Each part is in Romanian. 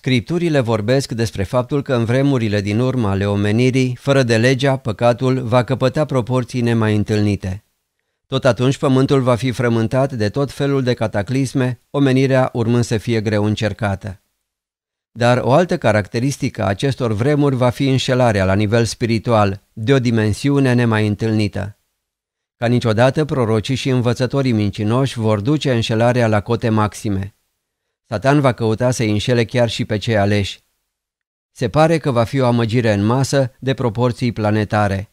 Scripturile vorbesc despre faptul că în vremurile din urmă ale omenirii, fără de legea, păcatul va căpăta proporții nemai întâlnite. Tot atunci pământul va fi frământat de tot felul de cataclisme, omenirea urmând să fie greu încercată. Dar o altă caracteristică a acestor vremuri va fi înșelarea la nivel spiritual, de o dimensiune nemai întâlnită. Ca niciodată, prorocii și învățătorii mincinoși vor duce înșelarea la cote maxime. Satan va căuta să înșele chiar și pe cei aleși. Se pare că va fi o amăgire în masă de proporții planetare.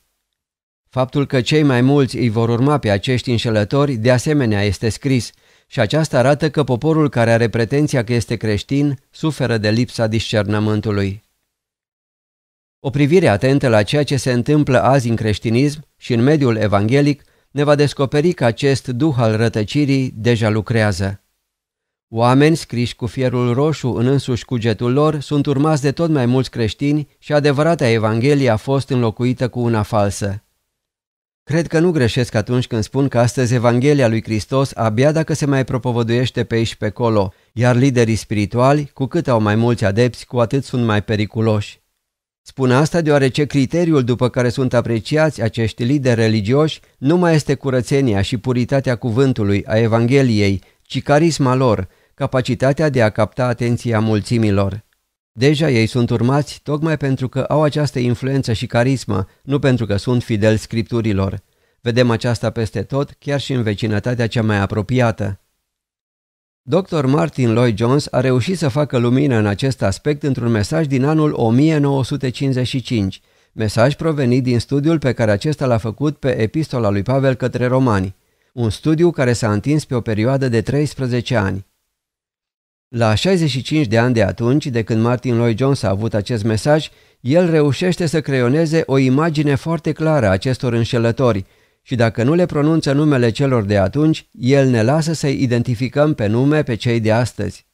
Faptul că cei mai mulți îi vor urma pe acești înșelători de asemenea este scris și aceasta arată că poporul care are pretenția că este creștin suferă de lipsa discernământului. O privire atentă la ceea ce se întâmplă azi în creștinism și în mediul evanghelic ne va descoperi că acest duh al rătăcirii deja lucrează. Oameni scriși cu fierul roșu în însuși cugetul lor sunt urmați de tot mai mulți creștini și adevărata Evanghelie a fost înlocuită cu una falsă. Cred că nu greșesc atunci când spun că astăzi Evanghelia lui Hristos abia dacă se mai propovăduiește pe aici pe colo, iar liderii spirituali, cu cât au mai mulți adepți, cu atât sunt mai periculoși. Spun asta deoarece criteriul după care sunt apreciați acești lideri religioși nu mai este curățenia și puritatea cuvântului a Evangheliei, ci carisma lor, capacitatea de a capta atenția mulțimilor. Deja ei sunt urmați tocmai pentru că au această influență și carismă, nu pentru că sunt fideli scripturilor. Vedem aceasta peste tot, chiar și în vecinătatea cea mai apropiată. Dr. Martin Lloyd-Jones a reușit să facă lumină în acest aspect într-un mesaj din anul 1955, mesaj provenit din studiul pe care acesta l-a făcut pe epistola lui Pavel către romani, un studiu care s-a întins pe o perioadă de 13 ani. La 65 de ani de atunci, de când Martin Lloyd Jones a avut acest mesaj, el reușește să creioneze o imagine foarte clară a acestor înșelători și dacă nu le pronunță numele celor de atunci, el ne lasă să-i identificăm pe nume pe cei de astăzi.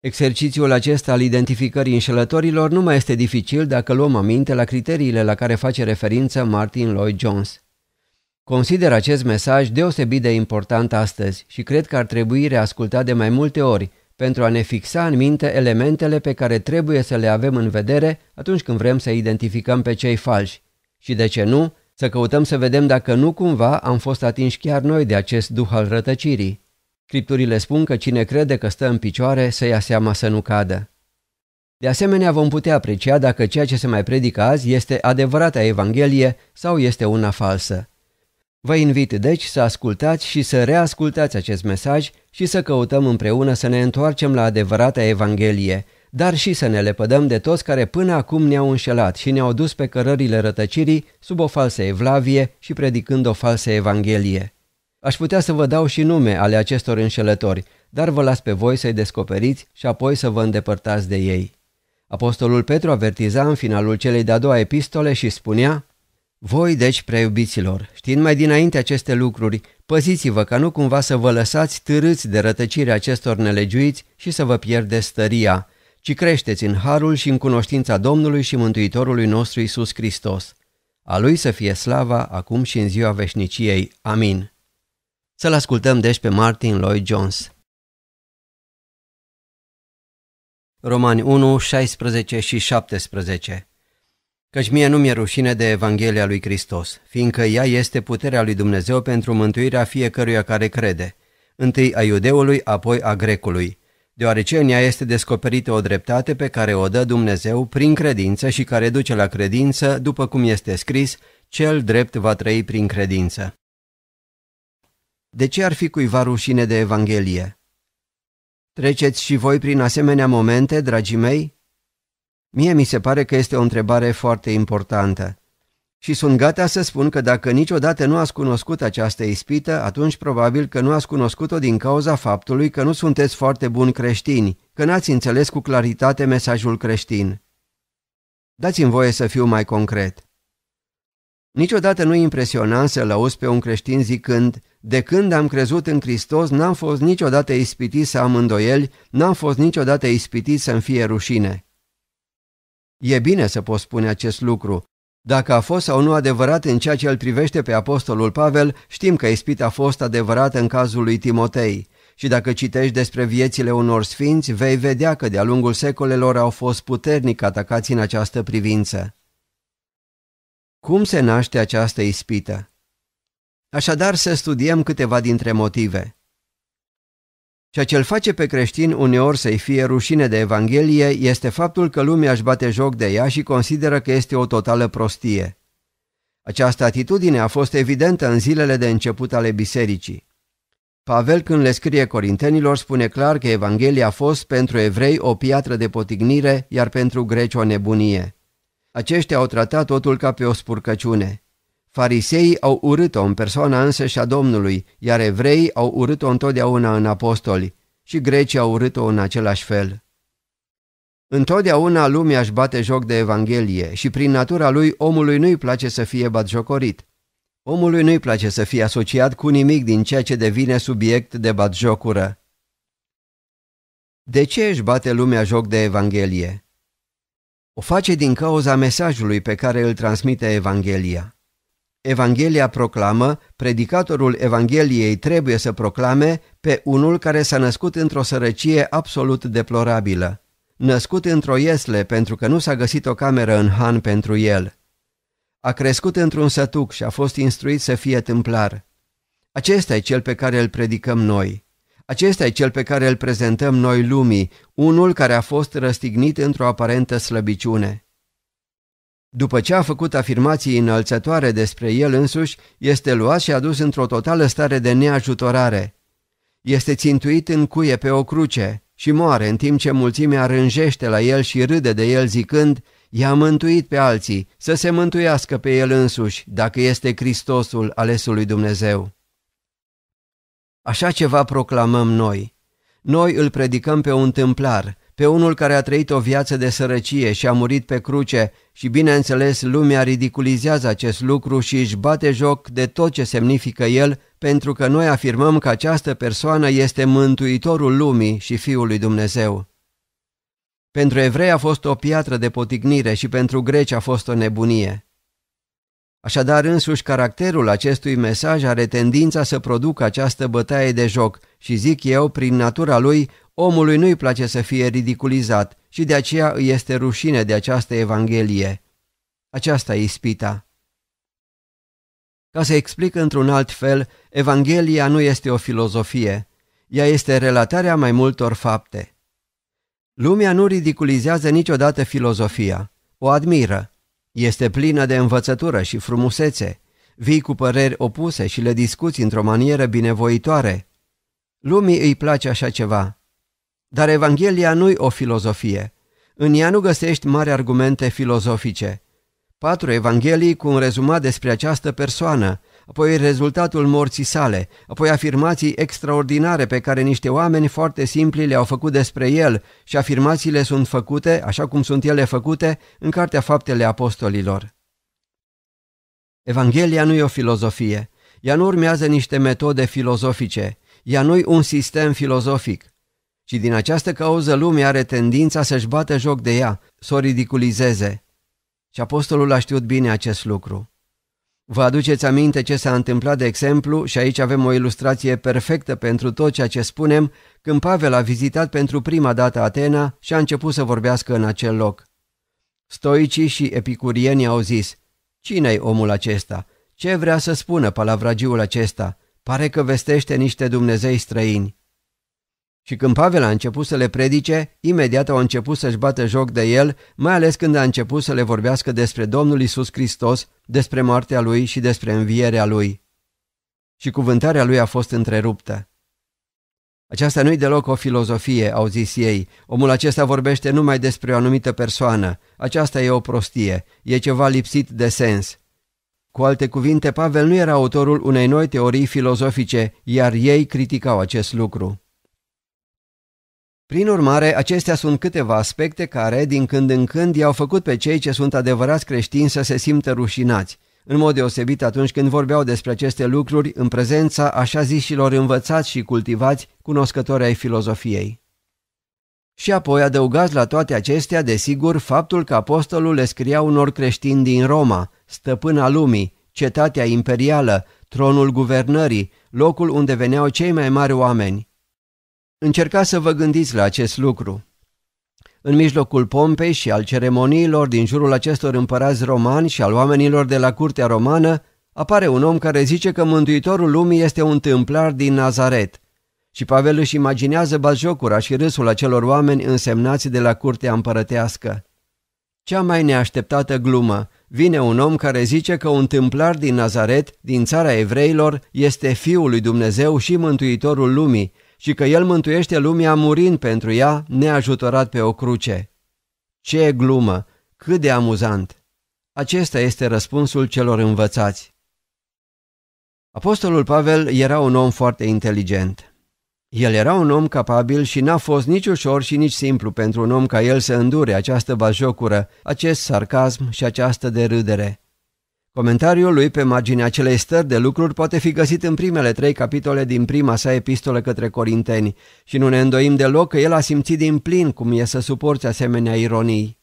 Exercițiul acesta al identificării înșelătorilor nu mai este dificil dacă luăm aminte la criteriile la care face referință Martin Lloyd Jones. Consider acest mesaj deosebit de important astăzi și cred că ar trebui reascultat de mai multe ori – pentru a ne fixa în minte elementele pe care trebuie să le avem în vedere atunci când vrem să identificăm pe cei falși. Și de ce nu, să căutăm să vedem dacă nu cumva am fost atinși chiar noi de acest duh al rătăcirii. Scripturile spun că cine crede că stă în picioare să ia seama să nu cadă. De asemenea, vom putea aprecia dacă ceea ce se mai predică azi este adevărata Evanghelie sau este una falsă. Vă invit deci să ascultați și să reascultați acest mesaj și să căutăm împreună să ne întoarcem la adevărata Evanghelie, dar și să ne lepădăm de toți care până acum ne-au înșelat și ne-au dus pe cărările rătăcirii sub o falsă evlavie și predicând o falsă Evanghelie. Aș putea să vă dau și nume ale acestor înșelători, dar vă las pe voi să-i descoperiți și apoi să vă îndepărtați de ei. Apostolul Petru avertiza în finalul celei de-a doua epistole și spunea voi, deci, preiubiților, știind mai dinainte aceste lucruri, păziți-vă ca nu cumva să vă lăsați târâți de rătăcirea acestor nelegiuiți și să vă pierdeți stăria, ci creșteți în harul și în cunoștința Domnului și Mântuitorului nostru Isus Hristos. A Lui să fie slava acum și în ziua veșniciei. Amin. Să-l ascultăm deci pe Martin Lloyd Jones. Romani 1, 16 și 17 Căci mie nu mi-e rușine de Evanghelia lui Hristos, fiindcă ea este puterea lui Dumnezeu pentru mântuirea fiecăruia care crede, întâi a iudeului, apoi a grecului, deoarece în ea este descoperită o dreptate pe care o dă Dumnezeu prin credință și care duce la credință, după cum este scris, cel drept va trăi prin credință. De ce ar fi cuiva rușine de Evanghelie? Treceți și voi prin asemenea momente, dragii mei? Mie mi se pare că este o întrebare foarte importantă. Și sunt gata să spun că dacă niciodată nu ați cunoscut această ispită, atunci probabil că nu ați cunoscut-o din cauza faptului că nu sunteți foarte buni creștini, că n-ați înțeles cu claritate mesajul creștin. Dați-mi voie să fiu mai concret. Niciodată nu-i impresionant să-l auzi pe un creștin zicând De când am crezut în Hristos, n-am fost niciodată ispitit să am îndoieli, n-am fost niciodată ispitit să-mi fie rușine. E bine să poți spune acest lucru. Dacă a fost sau nu adevărat în ceea ce îl privește pe apostolul Pavel, știm că ispita a fost adevărată în cazul lui Timotei. Și dacă citești despre viețile unor sfinți, vei vedea că de-a lungul secolelor au fost puternic atacați în această privință. Cum se naște această ispită? Așadar să studiem câteva dintre motive. Ceea ce îl face pe creștin uneori să-i fie rușine de Evanghelie este faptul că lumea își bate joc de ea și consideră că este o totală prostie. Această atitudine a fost evidentă în zilele de început ale bisericii. Pavel când le scrie corintenilor spune clar că Evanghelia a fost pentru evrei o piatră de potignire, iar pentru greci o nebunie. Aceștia au tratat totul ca pe o spurcăciune. Farisei au urât-o în persoana însă și a Domnului, iar evrei au urât-o întotdeauna în apostoli și grecii au urât-o în același fel. Întotdeauna lumea își bate joc de Evanghelie și prin natura lui omului nu-i place să fie batjocorit. Omului nu-i place să fie asociat cu nimic din ceea ce devine subiect de batjocură. De ce își bate lumea joc de Evanghelie? O face din cauza mesajului pe care îl transmite Evanghelia. Evanghelia proclamă, predicatorul Evangheliei trebuie să proclame pe unul care s-a născut într-o sărăcie absolut deplorabilă, născut într-o iesle pentru că nu s-a găsit o cameră în Han pentru el. A crescut într-un sătuc și a fost instruit să fie tâmplar. Acesta e cel pe care îl predicăm noi. Acesta e cel pe care îl prezentăm noi lumii, unul care a fost răstignit într-o aparentă slăbiciune. După ce a făcut afirmații înălțătoare despre el însuși, este luat și adus într-o totală stare de neajutorare. Este țintuit în cuie pe o cruce și moare în timp ce mulțimea rânjește la el și râde de el zicând I-a mântuit pe alții, să se mântuiască pe el însuși, dacă este Hristosul alesului lui Dumnezeu. Așa ceva proclamăm noi. Noi îl predicăm pe un templar, pe unul care a trăit o viață de sărăcie și a murit pe cruce și, bineînțeles, lumea ridiculizează acest lucru și își bate joc de tot ce semnifică el, pentru că noi afirmăm că această persoană este mântuitorul lumii și Fiul lui Dumnezeu. Pentru evrei a fost o piatră de potignire și pentru greci a fost o nebunie. Așadar, însuși caracterul acestui mesaj are tendința să producă această bătaie de joc – și zic eu, prin natura lui, omului nu-i place să fie ridiculizat și de aceea îi este rușine de această evanghelie. Aceasta e ispita. Ca să explic într-un alt fel, Evanghelia nu este o filozofie, ea este relatarea mai multor fapte. Lumea nu ridiculizează niciodată filozofia, o admiră. Este plină de învățătură și frumusețe. Vii cu păreri opuse și le discuți într-o manieră binevoitoare. Lumii îi place așa ceva. Dar Evanghelia nu-i o filozofie. În ea nu găsești mari argumente filozofice. Patru evanghelii cu un rezumat despre această persoană, apoi rezultatul morții sale, apoi afirmații extraordinare pe care niște oameni foarte simpli le-au făcut despre el și afirmațiile sunt făcute, așa cum sunt ele făcute, în Cartea Faptele Apostolilor. Evanghelia nu e o filozofie. Ea nu urmează niște metode filozofice ea nu un sistem filozofic, și din această cauză lumea are tendința să-și bată joc de ea, să o ridiculizeze. Și apostolul a știut bine acest lucru. Vă aduceți aminte ce s-a întâmplat, de exemplu, și aici avem o ilustrație perfectă pentru tot ceea ce spunem, când Pavel a vizitat pentru prima dată Atena și a început să vorbească în acel loc. Stoicii și epicurienii au zis, cine e omul acesta? Ce vrea să spună palavragiul acesta? Pare că vestește niște Dumnezei străini. Și când Pavel a început să le predice, imediat au început să-și bată joc de el, mai ales când a început să le vorbească despre Domnul Isus Hristos, despre moartea lui și despre învierea lui. Și cuvântarea lui a fost întreruptă. Aceasta nu-i deloc o filozofie, au zis ei. Omul acesta vorbește numai despre o anumită persoană. Aceasta e o prostie, e ceva lipsit de sens. Cu alte cuvinte, Pavel nu era autorul unei noi teorii filozofice, iar ei criticau acest lucru. Prin urmare, acestea sunt câteva aspecte care, din când în când, i-au făcut pe cei ce sunt adevărați creștini să se simtă rușinați, în mod deosebit atunci când vorbeau despre aceste lucruri în prezența așa zișilor învățați și cultivați, cunoscători ai filozofiei. Și apoi adăugați la toate acestea, desigur, faptul că apostolul le scria unor creștini din Roma, stăpâna lumii, cetatea imperială, tronul guvernării, locul unde veneau cei mai mari oameni. Încercați să vă gândiți la acest lucru. În mijlocul pompei și al ceremoniilor din jurul acestor împărați romani și al oamenilor de la curtea romană, apare un om care zice că mântuitorul lumii este un tâmplar din Nazaret. Și Pavel își imaginează bazjocura și râsul acelor oameni însemnați de la curtea împărătească. Cea mai neașteptată glumă. Vine un om care zice că un tâmplar din Nazaret, din țara evreilor, este Fiul lui Dumnezeu și Mântuitorul lumii și că el mântuiește lumea murind pentru ea, neajutorat pe o cruce. Ce glumă! Cât de amuzant! Acesta este răspunsul celor învățați. Apostolul Pavel era un om foarte inteligent. El era un om capabil și n-a fost nici ușor și nici simplu pentru un om ca el să îndure această bajocură, acest sarcasm și această derâdere. Comentariul lui pe marginea acelei stări de lucruri poate fi găsit în primele trei capitole din prima sa epistolă către Corinteni și nu ne îndoim deloc că el a simțit din plin cum e să suporți asemenea ironii.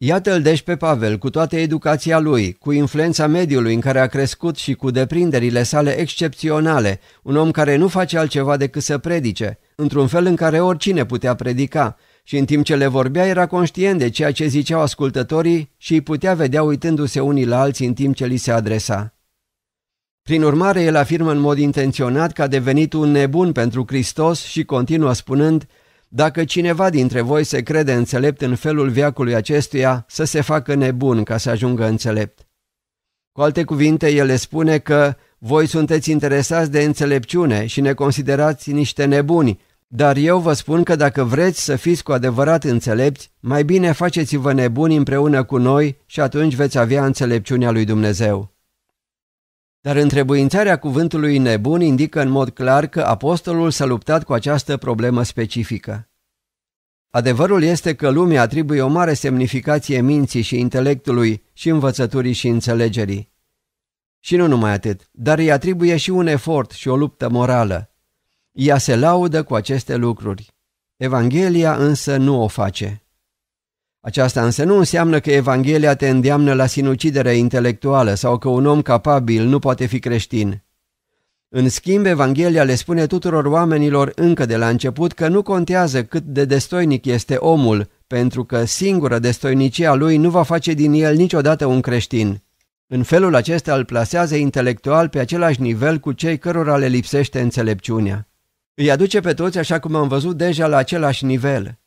Iată-l deci pe Pavel, cu toată educația lui, cu influența mediului în care a crescut și cu deprinderile sale excepționale, un om care nu face altceva decât să predice, într-un fel în care oricine putea predica, și în timp ce le vorbea era conștient de ceea ce ziceau ascultătorii și îi putea vedea uitându-se unii la alții în timp ce li se adresa. Prin urmare, el afirmă în mod intenționat că a devenit un nebun pentru Hristos și continuă spunând – dacă cineva dintre voi se crede înțelept în felul viacului acestuia, să se facă nebun ca să ajungă înțelept. Cu alte cuvinte, el le spune că voi sunteți interesați de înțelepciune și ne considerați niște nebuni, dar eu vă spun că dacă vreți să fiți cu adevărat înțelepți, mai bine faceți-vă nebuni împreună cu noi și atunci veți avea înțelepciunea lui Dumnezeu. Dar întrebuințarea cuvântului nebun indică în mod clar că apostolul s-a luptat cu această problemă specifică. Adevărul este că lumea atribuie o mare semnificație minții și intelectului și învățăturii și înțelegerii. Și nu numai atât, dar îi atribuie și un efort și o luptă morală. Ea se laudă cu aceste lucruri. Evanghelia însă nu o face. Aceasta însă nu înseamnă că Evanghelia te îndeamnă la sinucidere intelectuală sau că un om capabil nu poate fi creștin. În schimb, Evanghelia le spune tuturor oamenilor încă de la început că nu contează cât de destoinic este omul, pentru că singura destoinicia lui nu va face din el niciodată un creștin. În felul acesta îl plasează intelectual pe același nivel cu cei cărora le lipsește înțelepciunea. Îi aduce pe toți așa cum am văzut deja la același nivel.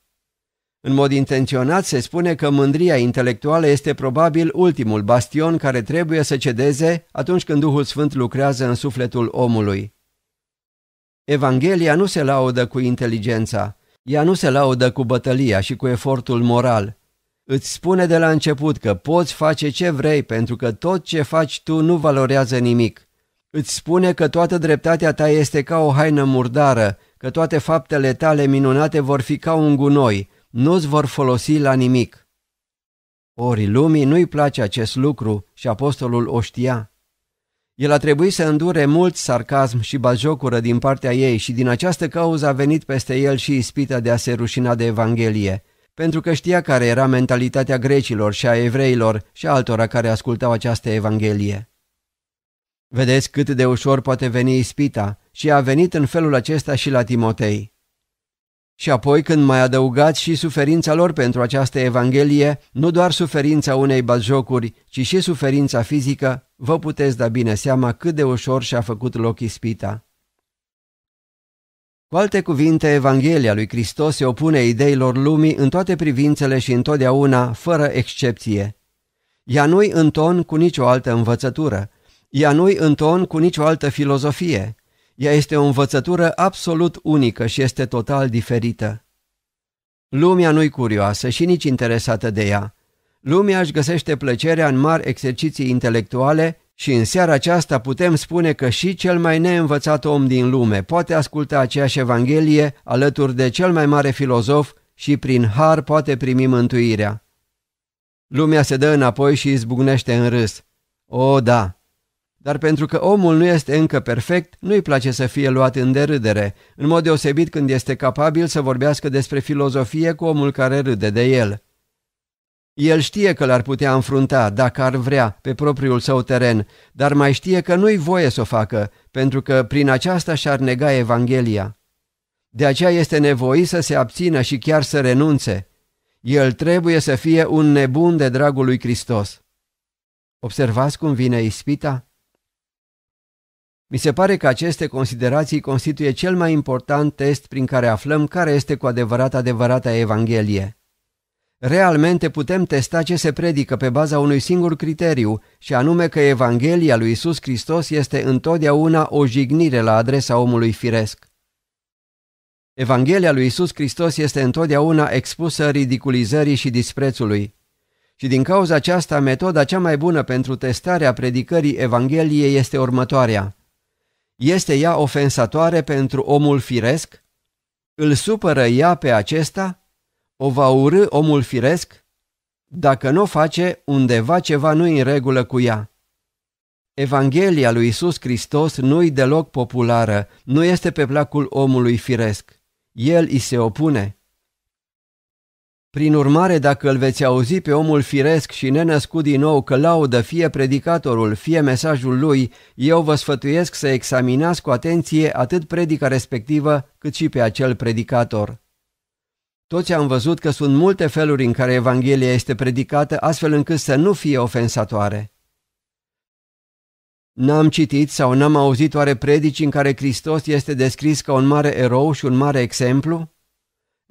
În mod intenționat se spune că mândria intelectuală este probabil ultimul bastion care trebuie să cedeze atunci când Duhul Sfânt lucrează în sufletul omului. Evanghelia nu se laudă cu inteligența, ea nu se laudă cu bătălia și cu efortul moral. Îți spune de la început că poți face ce vrei pentru că tot ce faci tu nu valorează nimic. Îți spune că toată dreptatea ta este ca o haină murdară, că toate faptele tale minunate vor fi ca un gunoi, nu-ți vor folosi la nimic. Ori lumii nu-i place acest lucru și apostolul o știa. El a trebuit să îndure mult sarcasm și baljocură din partea ei și din această cauză a venit peste el și ispita de a se rușina de Evanghelie, pentru că știa care era mentalitatea grecilor și a evreilor și a altora care ascultau această Evanghelie. Vedeți cât de ușor poate veni ispita și a venit în felul acesta și la Timotei. Și apoi când mai adăugați și suferința lor pentru această Evanghelie, nu doar suferința unei bazjocuri, ci și suferința fizică, vă puteți da bine seama cât de ușor și-a făcut loc ispita. Cu alte cuvinte, Evanghelia lui Hristos se opune ideilor lumii în toate privințele și întotdeauna, fără excepție. Ea nu-i în ton cu nicio altă învățătură, ea nu-i în ton cu nicio altă filozofie, ea este o învățătură absolut unică și este total diferită. Lumea nu-i curioasă și nici interesată de ea. Lumea își găsește plăcerea în mari exerciții intelectuale și în seara aceasta putem spune că și cel mai neînvățat om din lume poate asculta aceeași Evanghelie alături de cel mai mare filozof și prin har poate primi mântuirea. Lumea se dă înapoi și izbucnește în râs. O, da, dar pentru că omul nu este încă perfect, nu-i place să fie luat în derâdere, în mod deosebit când este capabil să vorbească despre filozofie cu omul care râde de el. El știe că l-ar putea înfrunta, dacă ar vrea, pe propriul său teren, dar mai știe că nu-i voie să o facă, pentru că prin aceasta și-ar nega Evanghelia. De aceea este nevoit să se abțină și chiar să renunțe. El trebuie să fie un nebun de dragul lui Hristos. Observați cum vine ispita? Mi se pare că aceste considerații constituie cel mai important test prin care aflăm care este cu adevărat adevărata Evanghelie. Realmente putem testa ce se predică pe baza unui singur criteriu, și anume că Evanghelia lui Isus Hristos este întotdeauna o jignire la adresa omului firesc. Evanghelia lui Isus Hristos este întotdeauna expusă ridiculizării și disprețului. Și din cauza aceasta, metoda cea mai bună pentru testarea predicării Evangheliei este următoarea – este ea ofensatoare pentru omul firesc? Îl supără ea pe acesta? O va urâ omul firesc? Dacă nu o face, undeva ceva nu în regulă cu ea. Evanghelia lui Isus Hristos nu-i deloc populară, nu este pe placul omului firesc. El îi se opune. Prin urmare, dacă îl veți auzi pe omul firesc și nenăscut din nou că laudă fie predicatorul, fie mesajul lui, eu vă sfătuiesc să examinați cu atenție atât predica respectivă cât și pe acel predicator. Toți am văzut că sunt multe feluri în care Evanghelia este predicată astfel încât să nu fie ofensatoare. N-am citit sau n-am auzit oare predici în care Hristos este descris ca un mare erou și un mare exemplu?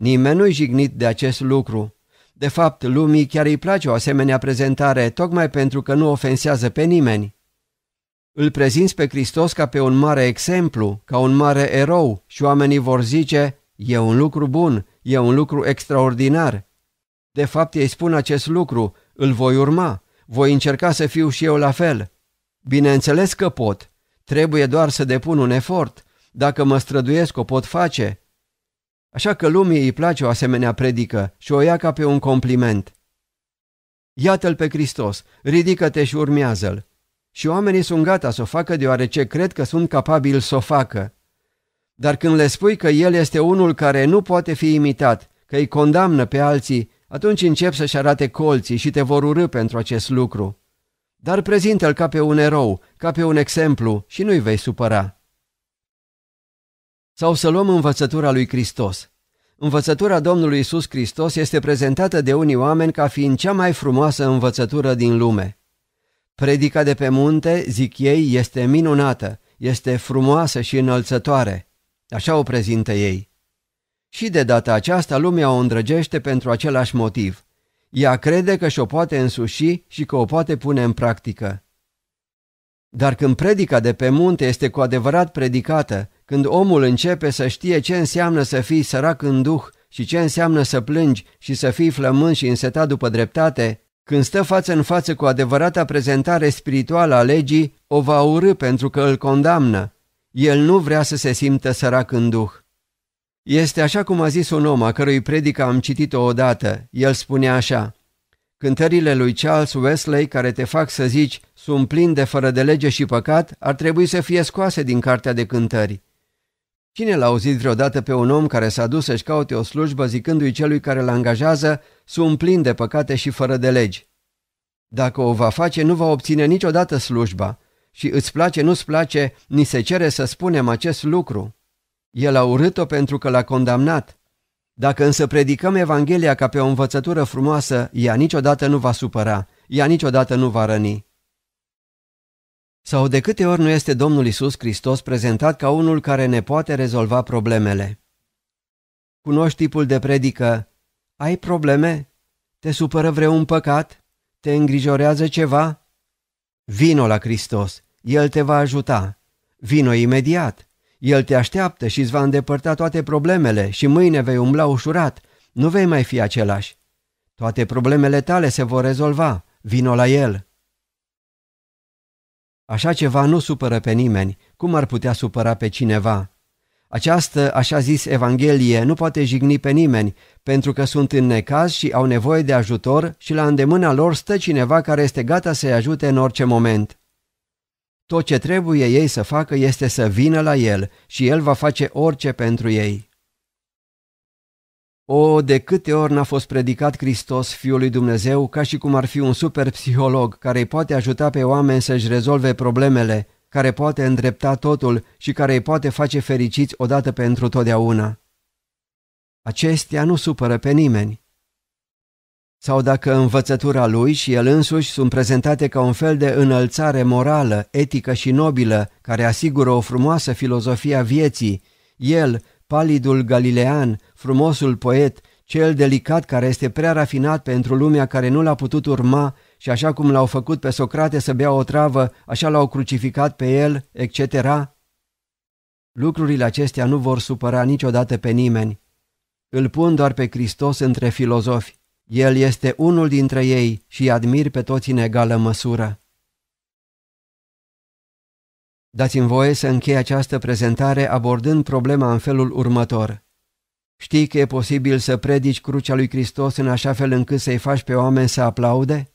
Nimeni nu-i jignit de acest lucru. De fapt, lumii chiar îi place o asemenea prezentare, tocmai pentru că nu ofensează pe nimeni. Îl prezinți pe Hristos ca pe un mare exemplu, ca un mare erou și oamenii vor zice, e un lucru bun, e un lucru extraordinar. De fapt, ei spun acest lucru, îl voi urma, voi încerca să fiu și eu la fel. Bineînțeles că pot, trebuie doar să depun un efort, dacă mă străduiesc o pot face, Așa că lumii îi place o asemenea predică și o ia ca pe un compliment. Iată-l pe Hristos, ridică-te și urmează-l. Și oamenii sunt gata să o facă deoarece cred că sunt capabili să o facă. Dar când le spui că el este unul care nu poate fi imitat, că îi condamnă pe alții, atunci încep să-și arate colții și te vor urâ pentru acest lucru. Dar prezintă-l ca pe un erou, ca pe un exemplu și nu-i vei supăra. Sau să luăm învățătura lui Hristos. Învățătura Domnului Isus Hristos este prezentată de unii oameni ca fiind cea mai frumoasă învățătură din lume. Predica de pe munte, zic ei, este minunată, este frumoasă și înălțătoare. Așa o prezintă ei. Și de data aceasta lumea o îndrăgește pentru același motiv. Ea crede că și-o poate însuși și că o poate pune în practică. Dar când predica de pe munte este cu adevărat predicată când omul începe să știe ce înseamnă să fii sărac în duh și ce înseamnă să plângi și să fii flămând și însetat după dreptate, când stă față în față cu adevărata prezentare spirituală a legii, o va urâ pentru că îl condamnă. El nu vrea să se simtă sărac în duh. Este așa cum a zis un om a cărui predică am citit-o odată. El spunea așa, Cântările lui Charles Wesley care te fac să zici sunt plin de fără de lege și păcat ar trebui să fie scoase din cartea de cântări. Cine l-a auzit vreodată pe un om care s-a dus să-și caute o slujbă zicându-i celui care l angajează, sunt plin de păcate și fără de legi? Dacă o va face, nu va obține niciodată slujba și îți place, nu-ți place, ni se cere să spunem acest lucru. El a urât-o pentru că l-a condamnat. Dacă însă predicăm Evanghelia ca pe o învățătură frumoasă, ea niciodată nu va supăra, ea niciodată nu va răni. Sau de câte ori nu este Domnul Isus Hristos prezentat ca unul care ne poate rezolva problemele? Cunoști tipul de predică, ai probleme? Te supără vreun păcat? Te îngrijorează ceva? Vino la Hristos, El te va ajuta. Vino imediat. El te așteaptă și îți va îndepărta toate problemele și mâine vei umbla ușurat. Nu vei mai fi același. Toate problemele tale se vor rezolva. Vino la El. Așa ceva nu supără pe nimeni, cum ar putea supăra pe cineva? Această, așa zis, Evanghelie nu poate jigni pe nimeni, pentru că sunt în necaz și au nevoie de ajutor și la îndemâna lor stă cineva care este gata să-i ajute în orice moment. Tot ce trebuie ei să facă este să vină la el și el va face orice pentru ei. O, de câte ori n-a fost predicat Hristos, Fiul lui Dumnezeu, ca și cum ar fi un super psiholog care îi poate ajuta pe oameni să-și rezolve problemele, care poate îndrepta totul și care îi poate face fericiți odată pentru totdeauna. Acestea nu supără pe nimeni. Sau dacă învățătura lui și el însuși sunt prezentate ca un fel de înălțare morală, etică și nobilă, care asigură o frumoasă filozofie a vieții, el, palidul galilean, frumosul poet, cel delicat care este prea rafinat pentru lumea care nu l-a putut urma și așa cum l-au făcut pe Socrate să bea o travă, așa l-au crucificat pe el, etc. Lucrurile acestea nu vor supăra niciodată pe nimeni. Îl pun doar pe Hristos între filozofi. El este unul dintre ei și admir pe toți în egală măsură. Dați-mi voie să închei această prezentare abordând problema în felul următor. Știi că e posibil să predici crucea lui Hristos în așa fel încât să-i faci pe oameni să aplaude?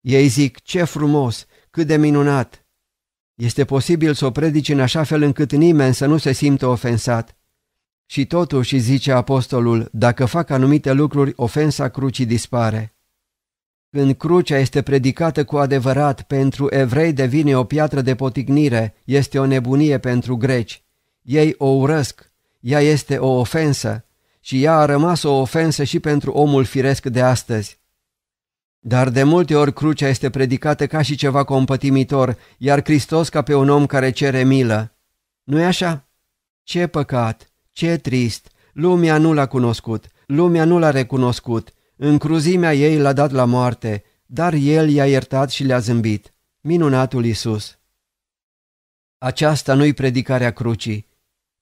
Ei zic, ce frumos, cât de minunat! Este posibil să o predici în așa fel încât nimeni să nu se simtă ofensat. Și totuși, zice apostolul, dacă fac anumite lucruri, ofensa crucii dispare. Când crucea este predicată cu adevărat, pentru evrei devine o piatră de potignire, este o nebunie pentru greci. Ei o urăsc, ea este o ofensă și ea a rămas o ofensă și pentru omul firesc de astăzi. Dar de multe ori crucea este predicată ca și ceva compătimitor, iar Hristos ca pe un om care cere milă. Nu-i așa? Ce păcat, ce trist, lumea nu l-a cunoscut, lumea nu l-a recunoscut, în cruzimea ei l-a dat la moarte, dar el i-a iertat și le-a zâmbit. Minunatul Isus. Aceasta nu-i predicarea crucii.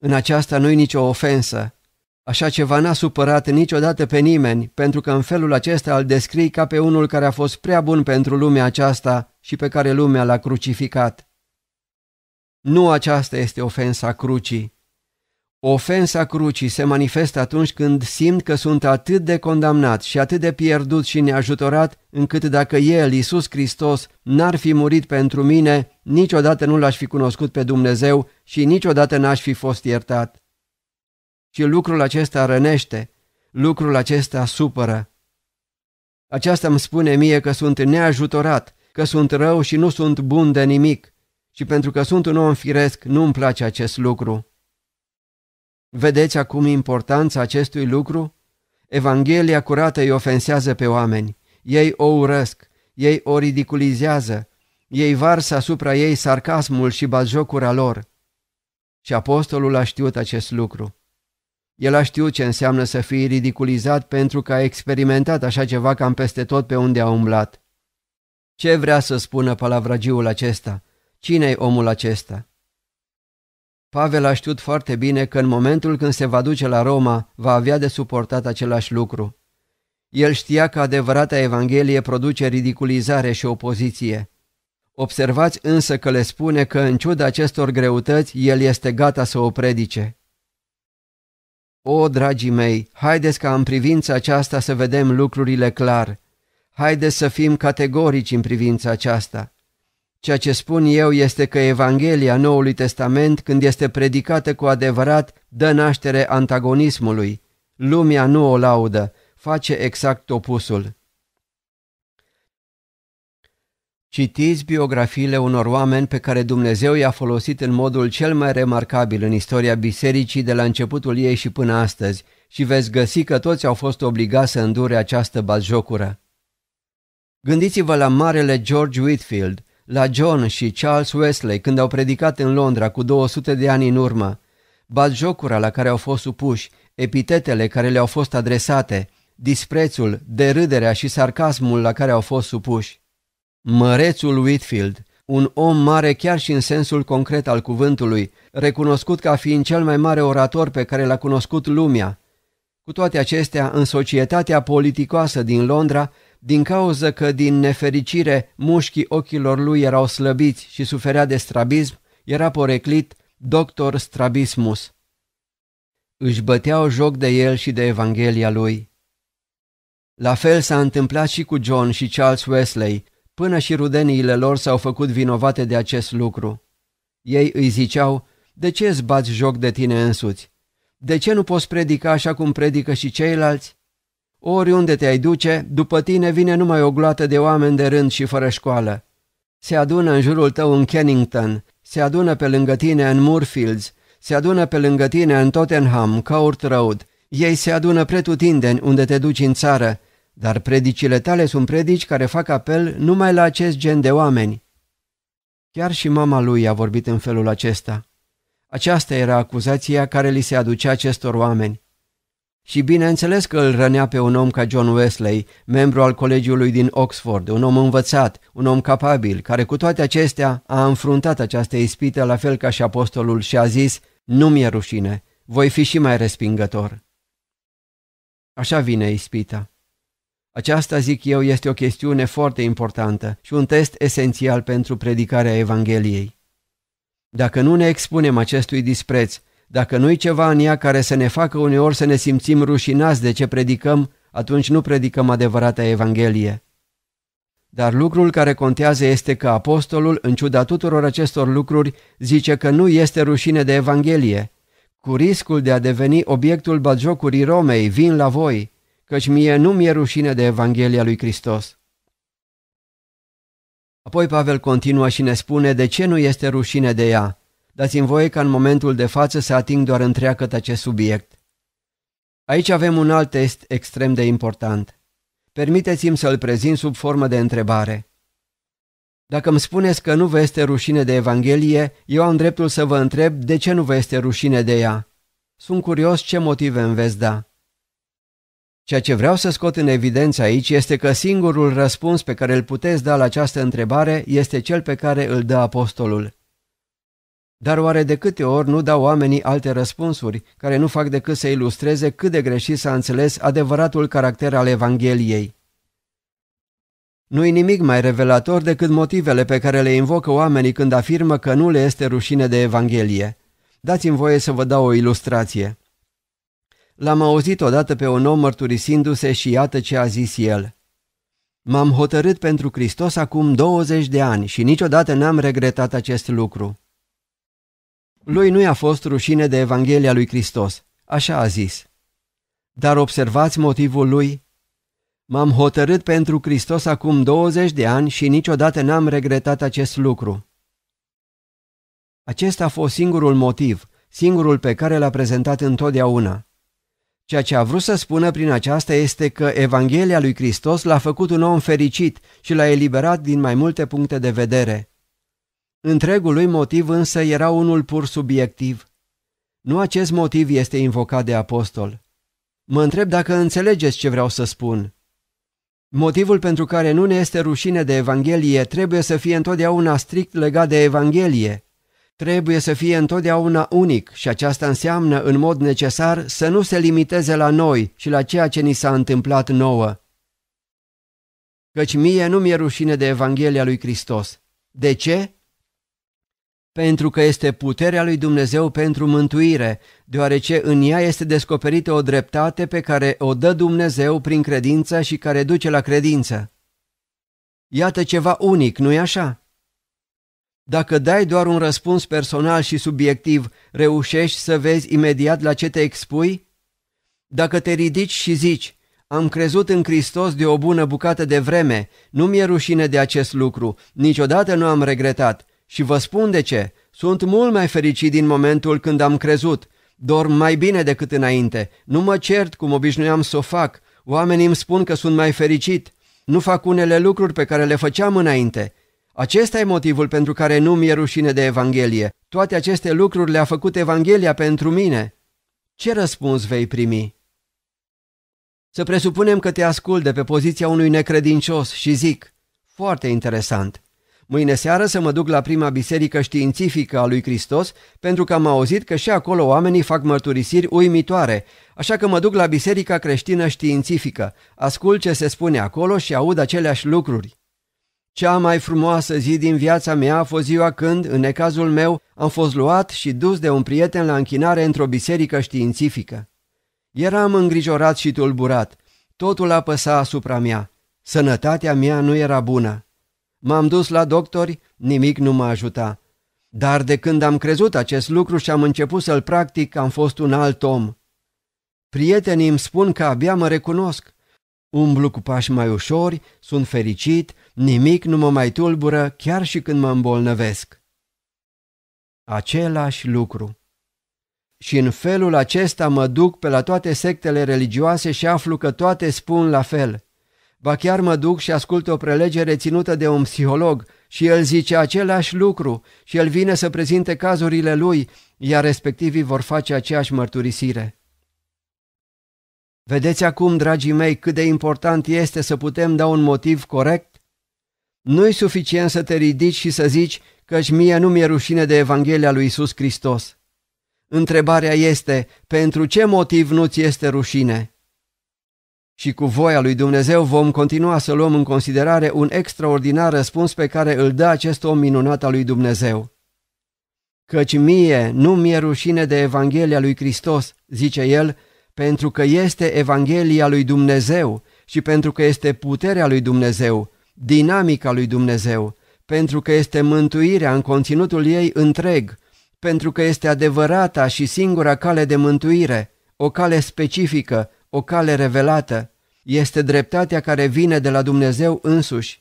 În aceasta nu-i nicio ofensă. Așa ceva n-a supărat niciodată pe nimeni, pentru că în felul acesta îl descrii ca pe unul care a fost prea bun pentru lumea aceasta și pe care lumea l-a crucificat. Nu aceasta este ofensa crucii. Ofensa crucii se manifestă atunci când simt că sunt atât de condamnat și atât de pierdut și neajutorat, încât dacă El, Iisus Hristos, n-ar fi murit pentru mine, niciodată nu l-aș fi cunoscut pe Dumnezeu și niciodată n-aș fi fost iertat. Și lucrul acesta rănește, lucrul acesta supără. Aceasta îmi spune mie că sunt neajutorat, că sunt rău și nu sunt bun de nimic, și pentru că sunt un om firesc nu-mi place acest lucru. Vedeți acum importanța acestui lucru? Evanghelia curată îi ofensează pe oameni, ei o urăsc, ei o ridiculizează, ei varsă asupra ei sarcasmul și bazjocura lor. Și apostolul a știut acest lucru. El a știut ce înseamnă să fii ridiculizat pentru că a experimentat așa ceva cam peste tot pe unde a umblat. Ce vrea să spună palavragiul acesta? Cine-i omul acesta? Pavel a știut foarte bine că în momentul când se va duce la Roma va avea de suportat același lucru. El știa că adevărata Evanghelie produce ridiculizare și opoziție. Observați însă că le spune că în ciuda acestor greutăți el este gata să o predice. O, dragii mei, haideți ca în privința aceasta să vedem lucrurile clar. Haideți să fim categorici în privința aceasta. Ceea ce spun eu este că Evanghelia Noului Testament, când este predicată cu adevărat, dă naștere antagonismului. Lumea nu o laudă, face exact opusul. Citiți biografiile unor oameni pe care Dumnezeu i-a folosit în modul cel mai remarcabil în istoria bisericii de la începutul ei și până astăzi și veți găsi că toți au fost obligați să îndure această bazjocură. Gândiți-vă la marele George Whitfield – la John și Charles Wesley când au predicat în Londra cu 200 de ani în urmă, batjocura la care au fost supuși, epitetele care le-au fost adresate, disprețul, derâderea și sarcasmul la care au fost supuși. Mărețul Whitfield, un om mare chiar și în sensul concret al cuvântului, recunoscut ca fiind cel mai mare orator pe care l-a cunoscut lumea. Cu toate acestea, în societatea politicoasă din Londra, din cauză că, din nefericire, mușchii ochilor lui erau slăbiți și suferea de strabism, era poreclit doctor strabismus. Își băteau joc de el și de Evanghelia lui. La fel s-a întâmplat și cu John și Charles Wesley, până și rudeniile lor s-au făcut vinovate de acest lucru. Ei îi ziceau, de ce îți bați joc de tine însuți? De ce nu poți predica așa cum predică și ceilalți? Oriunde te-ai duce, după tine vine numai o gloată de oameni de rând și fără școală. Se adună în jurul tău în Kennington, se adună pe lângă tine în Moorfields, se adună pe lângă tine în Tottenham, Court Road. Ei se adună pretutindeni unde te duci în țară, dar predicile tale sunt predici care fac apel numai la acest gen de oameni. Chiar și mama lui a vorbit în felul acesta. Aceasta era acuzația care li se aducea acestor oameni. Și bineînțeles că îl rănea pe un om ca John Wesley, membru al colegiului din Oxford, un om învățat, un om capabil, care cu toate acestea a înfruntat această ispită la fel ca și apostolul și a zis, nu mi-e rușine, voi fi și mai respingător. Așa vine ispita. Aceasta, zic eu, este o chestiune foarte importantă și un test esențial pentru predicarea Evangheliei. Dacă nu ne expunem acestui dispreț, dacă nu-i ceva în ea care să ne facă uneori să ne simțim rușinați de ce predicăm, atunci nu predicăm adevărata Evanghelie. Dar lucrul care contează este că apostolul, în ciuda tuturor acestor lucruri, zice că nu este rușine de Evanghelie, cu riscul de a deveni obiectul bagiocurii Romei, vin la voi, căci mie nu mi-e rușine de Evanghelia lui Hristos. Apoi Pavel continuă și ne spune de ce nu este rușine de ea, dați-mi voie ca în momentul de față să ating doar întreagăt acest subiect. Aici avem un alt test extrem de important. Permiteți-mi să-l prezint sub formă de întrebare. Dacă îmi spuneți că nu vă este rușine de Evanghelie, eu am dreptul să vă întreb de ce nu vă este rușine de ea. Sunt curios ce motive îmi veți da. Ceea ce vreau să scot în evidență aici este că singurul răspuns pe care îl puteți da la această întrebare este cel pe care îl dă apostolul. Dar oare de câte ori nu dau oamenii alte răspunsuri, care nu fac decât să ilustreze cât de greșit s-a înțeles adevăratul caracter al Evangheliei? Nu-i nimic mai revelator decât motivele pe care le invocă oamenii când afirmă că nu le este rușine de Evanghelie. Dați-mi voie să vă dau o ilustrație. L-am auzit odată pe un om mărturisindu-se și iată ce a zis el. M-am hotărât pentru Hristos acum 20 de ani și niciodată n-am regretat acest lucru. Lui nu i-a fost rușine de Evanghelia lui Hristos, așa a zis. Dar observați motivul lui? M-am hotărât pentru Hristos acum 20 de ani și niciodată n-am regretat acest lucru. Acesta a fost singurul motiv, singurul pe care l-a prezentat întotdeauna. Ceea ce a vrut să spună prin aceasta este că Evanghelia lui Hristos l-a făcut un om fericit și l-a eliberat din mai multe puncte de vedere. Întregul lui motiv însă era unul pur subiectiv. Nu acest motiv este invocat de apostol. Mă întreb dacă înțelegeți ce vreau să spun. Motivul pentru care nu ne este rușine de Evanghelie trebuie să fie întotdeauna strict legat de Evanghelie. Trebuie să fie întotdeauna unic și aceasta înseamnă în mod necesar să nu se limiteze la noi și la ceea ce ni s-a întâmplat nouă. Căci mie nu mi-e rușine de Evanghelia lui Hristos. De ce? pentru că este puterea lui Dumnezeu pentru mântuire, deoarece în ea este descoperită o dreptate pe care o dă Dumnezeu prin credință și care duce la credință. Iată ceva unic, nu-i așa? Dacă dai doar un răspuns personal și subiectiv, reușești să vezi imediat la ce te expui? Dacă te ridici și zici, am crezut în Hristos de o bună bucată de vreme, nu mi-e rușine de acest lucru, niciodată nu am regretat, și vă spun de ce. Sunt mult mai fericit din momentul când am crezut. Dorm mai bine decât înainte. Nu mă cert cum obișnuiam să o fac. Oamenii îmi spun că sunt mai fericit. Nu fac unele lucruri pe care le făceam înainte. Acesta e motivul pentru care nu mi-e rușine de Evanghelie. Toate aceste lucruri le-a făcut Evanghelia pentru mine. Ce răspuns vei primi? Să presupunem că te ascult de pe poziția unui necredincios și zic, foarte interesant. Mâine seară să mă duc la prima biserică științifică a lui Hristos, pentru că am auzit că și acolo oamenii fac mărturisiri uimitoare, așa că mă duc la biserica creștină științifică, ascult ce se spune acolo și aud aceleași lucruri. Cea mai frumoasă zi din viața mea a fost ziua când, în necazul meu, am fost luat și dus de un prieten la închinare într-o biserică științifică. Eram îngrijorat și tulburat. Totul apăsa asupra mea. Sănătatea mea nu era bună. M-am dus la doctori, nimic nu m-a ajutat. Dar de când am crezut acest lucru și am început să-l practic, am fost un alt om. Prietenii îmi spun că abia mă recunosc. Umblu cu pași mai ușori, sunt fericit, nimic nu mă mai tulbură chiar și când mă îmbolnăvesc. Același lucru. Și în felul acesta mă duc pe la toate sectele religioase și aflu că toate spun la fel. Ba chiar mă duc și ascult o prelegere ținută de un psiholog și el zice același lucru și el vine să prezinte cazurile lui, iar respectivii vor face aceeași mărturisire. Vedeți acum, dragii mei, cât de important este să putem da un motiv corect? Nu-i suficient să te ridici și să zici căci mie nu mi-e rușine de Evanghelia lui Isus Hristos. Întrebarea este, pentru ce motiv nu ți este rușine? Și cu voia lui Dumnezeu vom continua să luăm în considerare un extraordinar răspuns pe care îl dă acest om minunat al lui Dumnezeu. Căci mie nu mi-e rușine de Evanghelia lui Hristos, zice el, pentru că este Evanghelia lui Dumnezeu și pentru că este puterea lui Dumnezeu, dinamica lui Dumnezeu, pentru că este mântuirea în conținutul ei întreg, pentru că este adevărata și singura cale de mântuire, o cale specifică, o cale revelată este dreptatea care vine de la Dumnezeu însuși.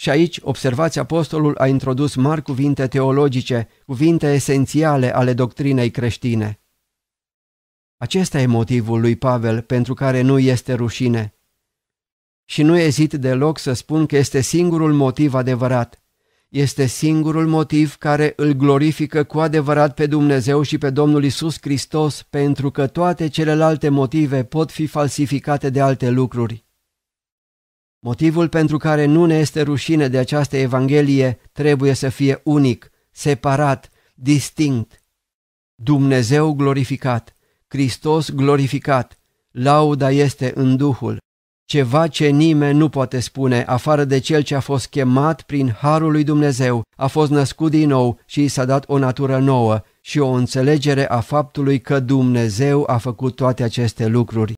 Și aici observați apostolul a introdus mari cuvinte teologice, cuvinte esențiale ale doctrinei creștine. Acesta e motivul lui Pavel pentru care nu este rușine. Și nu ezit deloc să spun că este singurul motiv adevărat este singurul motiv care îl glorifică cu adevărat pe Dumnezeu și pe Domnul Isus Hristos, pentru că toate celelalte motive pot fi falsificate de alte lucruri. Motivul pentru care nu ne este rușine de această Evanghelie trebuie să fie unic, separat, distinct. Dumnezeu glorificat, Hristos glorificat, lauda este în Duhul ceva ce nimeni nu poate spune, afară de cel ce a fost chemat prin harul lui Dumnezeu, a fost născut din nou și i s-a dat o natură nouă și o înțelegere a faptului că Dumnezeu a făcut toate aceste lucruri.